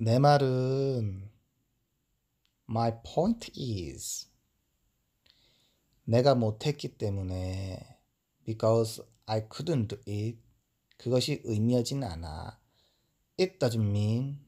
내 말은 My point is 내가 못했기 때문에 because I couldn't do it 그것이 의미하진 않아. It doesn't mean